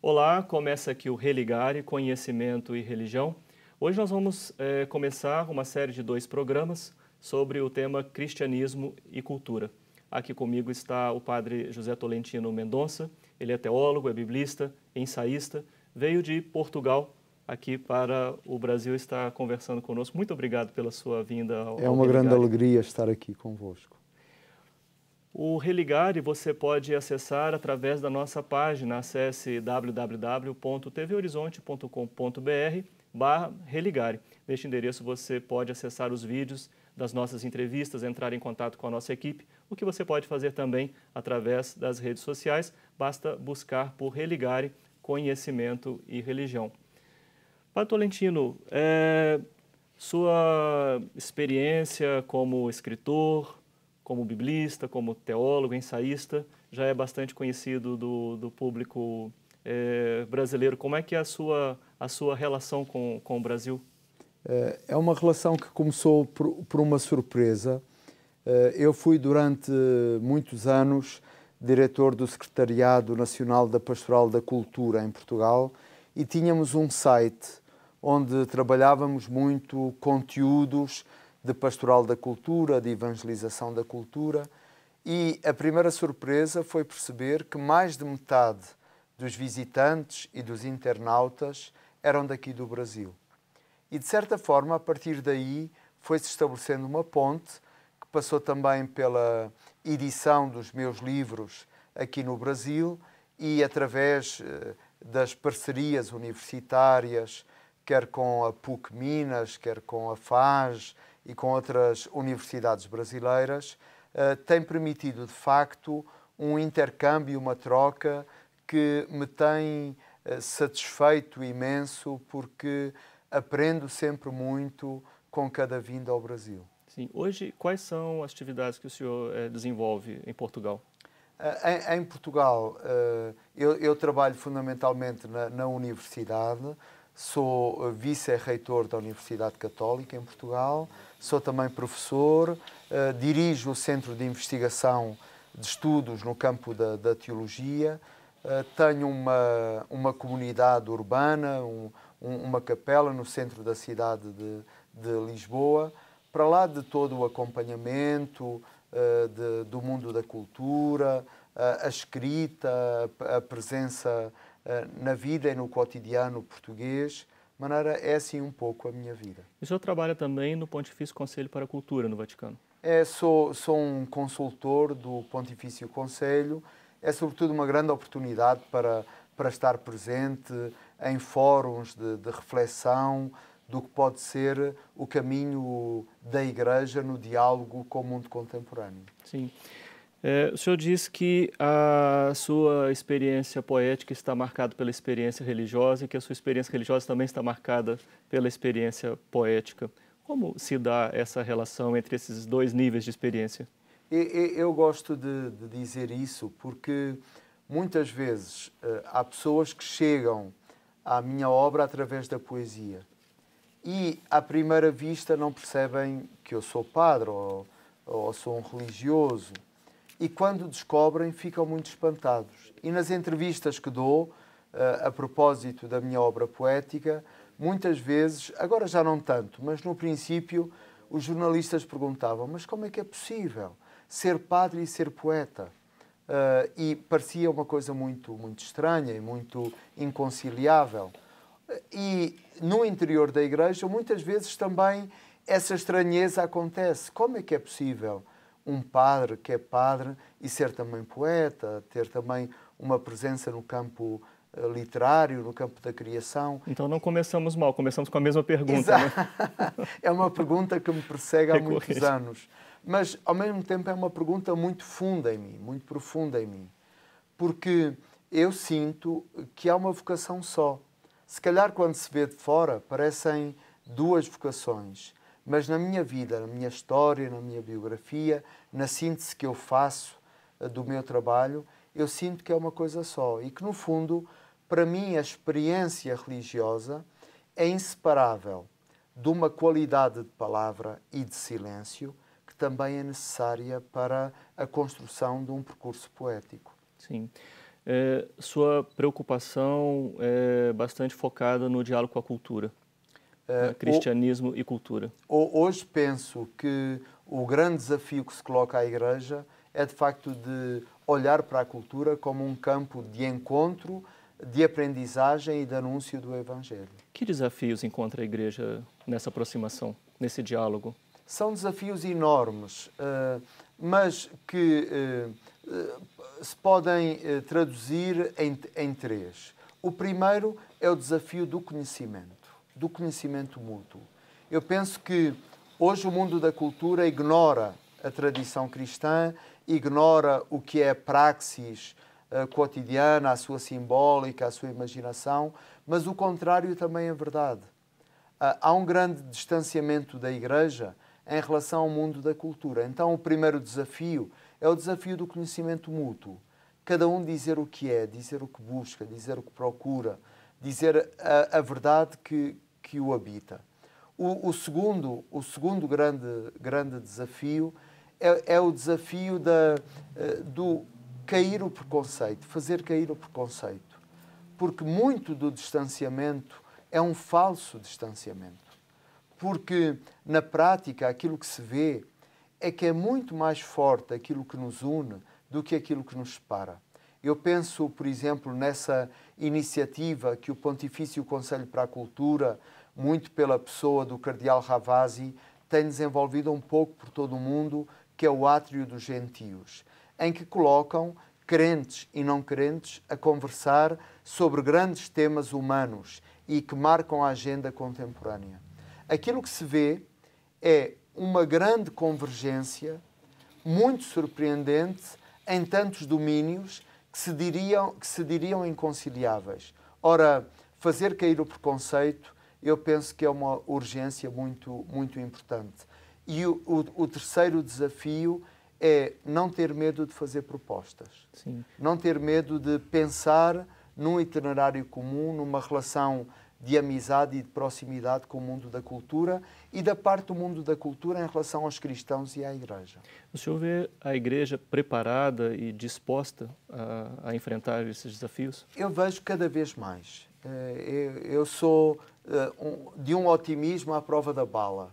Olá, começa aqui o Religare, Conhecimento e Religião. Hoje nós vamos é, começar uma série de dois programas sobre o tema Cristianismo e Cultura. Aqui comigo está o padre José Tolentino Mendonça, ele é teólogo, é biblista, ensaísta, veio de Portugal aqui para o Brasil estar conversando conosco. Muito obrigado pela sua vinda. Ao é uma Religare. grande alegria estar aqui convosco. O Religare você pode acessar através da nossa página, acesse www.tvhorizonte.com.br barra Religare. Neste endereço você pode acessar os vídeos das nossas entrevistas, entrar em contato com a nossa equipe, o que você pode fazer também através das redes sociais, basta buscar por Religare Conhecimento e Religião. Pato Tolentino, é, eh, sua experiência como escritor, como biblista, como teólogo, ensaísta, já é bastante conhecido do, do público é, brasileiro. Como é que é a sua, a sua relação com, com o Brasil? É, é uma relação que começou por, por uma surpresa. Eh, eu fui durante muitos anos diretor do Secretariado Nacional da Pastoral da Cultura em Portugal e tínhamos um site onde trabalhávamos muito conteúdos de pastoral da cultura, de evangelização da cultura. E a primeira surpresa foi perceber que mais de metade dos visitantes e dos internautas eram daqui do Brasil. E de certa forma, a partir daí, foi-se estabelecendo uma ponte que passou também pela edição dos meus livros aqui no Brasil e através eh, das parcerias universitárias, quer com a PUC Minas, quer com a FAS, e com outras universidades brasileiras, eh, tem permitido, de facto, um intercâmbio, uma troca que me tem eh, satisfeito imenso, porque aprendo sempre muito com cada vinda ao Brasil. Sim. Hoje, quais são as atividades que o senhor eh, desenvolve em Portugal? Em, em Portugal, eu, eu, trabalho fundamentalmente na, na universidade, sou eh, vice-reitor da Universidade Católica em Portugal, sou também professor, eh, dirijo o Centro de Investigação de Estudos no campo da, da Teologia, eh, tenho uma, uma comunidade urbana, um, um, uma capela no centro da cidade de, de Lisboa, para lá de todo o acompanhamento de, do mundo da cultura, a, a escrita, a, a presença eh, na vida e no cotidiano português. De maneira, é assim um pouco a minha vida. E o senhor trabalha também no Pontifício Conselho para a Cultura, no Vaticano? É, sou, sou um consultor do Pontifício Conselho. É, sobretudo, uma grande oportunidade para, para estar presente em fóruns de, de reflexão, do que pode ser o caminho da Igreja no diálogo com o mundo contemporâneo. Sim. É, o senhor diz que a sua experiência poética está marcada pela experiência religiosa e que a sua experiência religiosa também está marcada pela experiência poética. Como se dá essa relação entre esses dois níveis de experiência? Eu gosto de, dizer isso porque muitas vezes eh, há pessoas que chegam à minha obra através da poesia e, à primeira vista, não percebem que eu sou padre ou sou um religioso e quando descobrem ficam muito espantados. E nas entrevistas que dou, eh, a propósito da minha obra poética, muitas vezes, agora já não tanto, mas no princípio, os jornalistas perguntavam: mas como é que é possível ser padre e ser poeta? Uh, e parecia uma coisa muito, muito estranha e muito inconciliável. E no interior da igreja, muitas vezes também essa estranheza acontece. Como é que é possível um padre que é padre e ser também poeta, ter também uma presença no campo eh, literário, no campo da criação. Então não começamos mal, começamos com a mesma pergunta. Né? é uma pergunta que me persegue há muitos anos, mas ao mesmo tempo é uma pergunta muito funda em mim, muito profunda em mim, porque eu sinto que há uma vocação só. Se calhar quando se vê de fora parecem duas vocações, mas na minha vida, na minha história, na minha biografia, na síntese que eu faço eh, do meu trabalho, eu sinto que é uma coisa só e que, no fundo, para mim, a experiência religiosa é inseparável de uma qualidade de palavra e de silêncio que também é necessária para a construção de um percurso poético. Sim. É, sua preocupação é bastante focada no diálogo com a cultura. É, né? cristianismo o, e cultura. Hoje penso que o grande desafio que se coloca à Igreja é de facto de olhar para a cultura como um campo de encontro, de aprendizagem e de anúncio do Evangelho. Que desafios encontra a Igreja nessa aproximação, nesse diálogo? São desafios enormes, eh, mas que eh, se podem eh, traduzir em três. O primeiro é o desafio do conhecimento do conhecimento mútuo. Eu penso que hoje o mundo da cultura ignora a tradição cristã, ignora o que é a praxis eh, cotidiana, a sua simbólica, a sua imaginação, mas o contrário também é verdade. Ah, há um grande distanciamento da Igreja em relação ao mundo da cultura. Então, o primeiro desafio é o desafio do conhecimento mútuo. Cada um dizer o que é, dizer o que busca, dizer o que procura, dizer a, a verdade que, que o habita. O, o segundo, o segundo grande, grande desafio é, é o desafio da, eh, do cair o preconceito, fazer cair o preconceito. Porque muito do distanciamento é um falso distanciamento. Porque, na prática, aquilo que se vê é que é muito mais forte aquilo que nos une do que aquilo que nos separa. Eu penso, por exemplo, nessa iniciativa que o Pontifício Conselho para a Cultura, muito pela pessoa do Cardeal Ravasi, tem desenvolvido um pouco por todo o mundo, que é o Átrio dos Gentios, em que colocam crentes e não crentes a conversar sobre grandes temas humanos e que marcam a agenda contemporânea. Aquilo que se vê é uma grande convergência, muito surpreendente, em tantos domínios que se diriam, que se diriam inconciliáveis. Ora, fazer cair o preconceito, eu penso que é uma urgência muito, muito importante. E o, o, o terceiro desafio é não ter medo de fazer propostas. Sim. Não ter medo de pensar num itinerário comum, numa relação de amizade e de proximidade com o mundo da cultura e da parte do mundo da cultura em relação aos cristãos e à Igreja. O senhor vê a Igreja preparada e disposta a, a enfrentar esses desafios? Eu vejo cada vez mais. Eh, eu sou eh, de um otimismo à prova da bala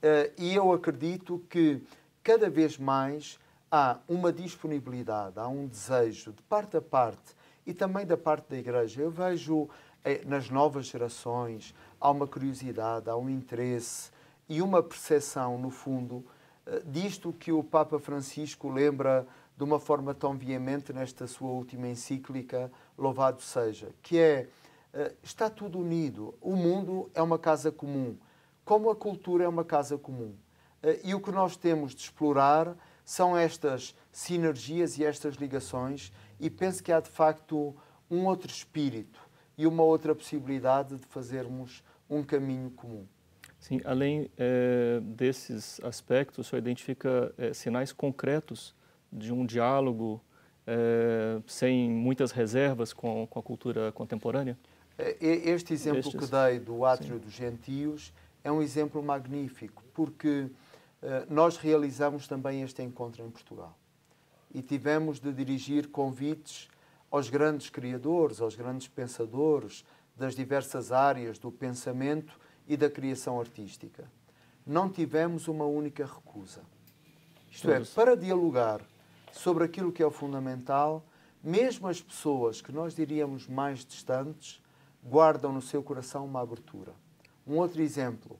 eh, e eu acredito que cada vez mais há uma disponibilidade, há um desejo de parte a parte e também da parte da Igreja. Eu vejo é, nas novas gerações, há uma curiosidade, há um interesse e uma percepção, no fundo, eh, disto que o Papa Francisco lembra de uma forma tão veemente nesta sua última encíclica, Louvado seja, que é eh, está tudo unido, o mundo é uma casa comum, como a cultura é uma casa comum. Eh, e o que nós temos de explorar são estas sinergias e estas ligações, e penso que há de facto um outro espírito e uma outra possibilidade de fazermos um caminho comum. Sim, além é, desses aspectos, o senhor identifica é, sinais concretos de um diálogo é, sem muitas reservas com, com, a cultura contemporânea? É, este exemplo Estes? que dei do Átrio Sim. dos Gentios é um exemplo magnífico, porque nós realizamos também este encontro em Portugal e tivemos de dirigir convites aos grandes criadores, aos grandes pensadores das diversas áreas do pensamento e da criação artística. Não tivemos uma única recusa. Isto é, para dialogar sobre aquilo que é o fundamental, mesmo as pessoas que nós diríamos mais distantes guardam no seu coração uma abertura. Um outro exemplo,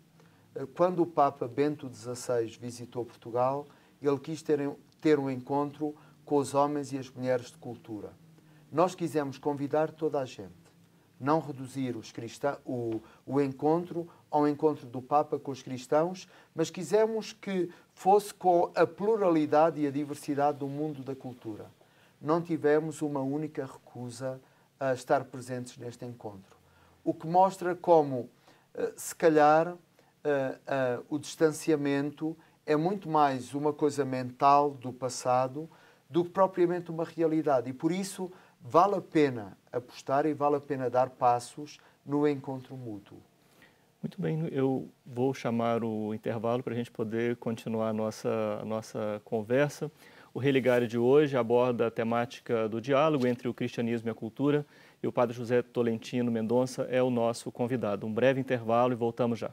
eh, quando o Papa Bento XVI visitou Portugal, ele quis ter, ter um encontro com os homens e as mulheres de cultura. Nós quisemos convidar toda a gente, não reduzir os cristã, o, o encontro ao encontro do Papa com os cristãos, mas quisemos que fosse com a pluralidade e a diversidade do mundo da cultura. Não tivemos uma única recusa a estar presentes neste encontro. O que mostra como, eh, se calhar, eh, eh, o distanciamento é muito mais uma coisa mental do passado do que propriamente uma realidade. E por isso vale a pena apostar e vale a pena dar passos no encontro mútuo. Muito bem, eu vou chamar o intervalo para a gente poder continuar a nossa, a nossa conversa. O Religare de hoje aborda a temática do diálogo entre o cristianismo e a cultura e o padre José Tolentino Mendonça é o nosso convidado. Um breve intervalo e voltamos já.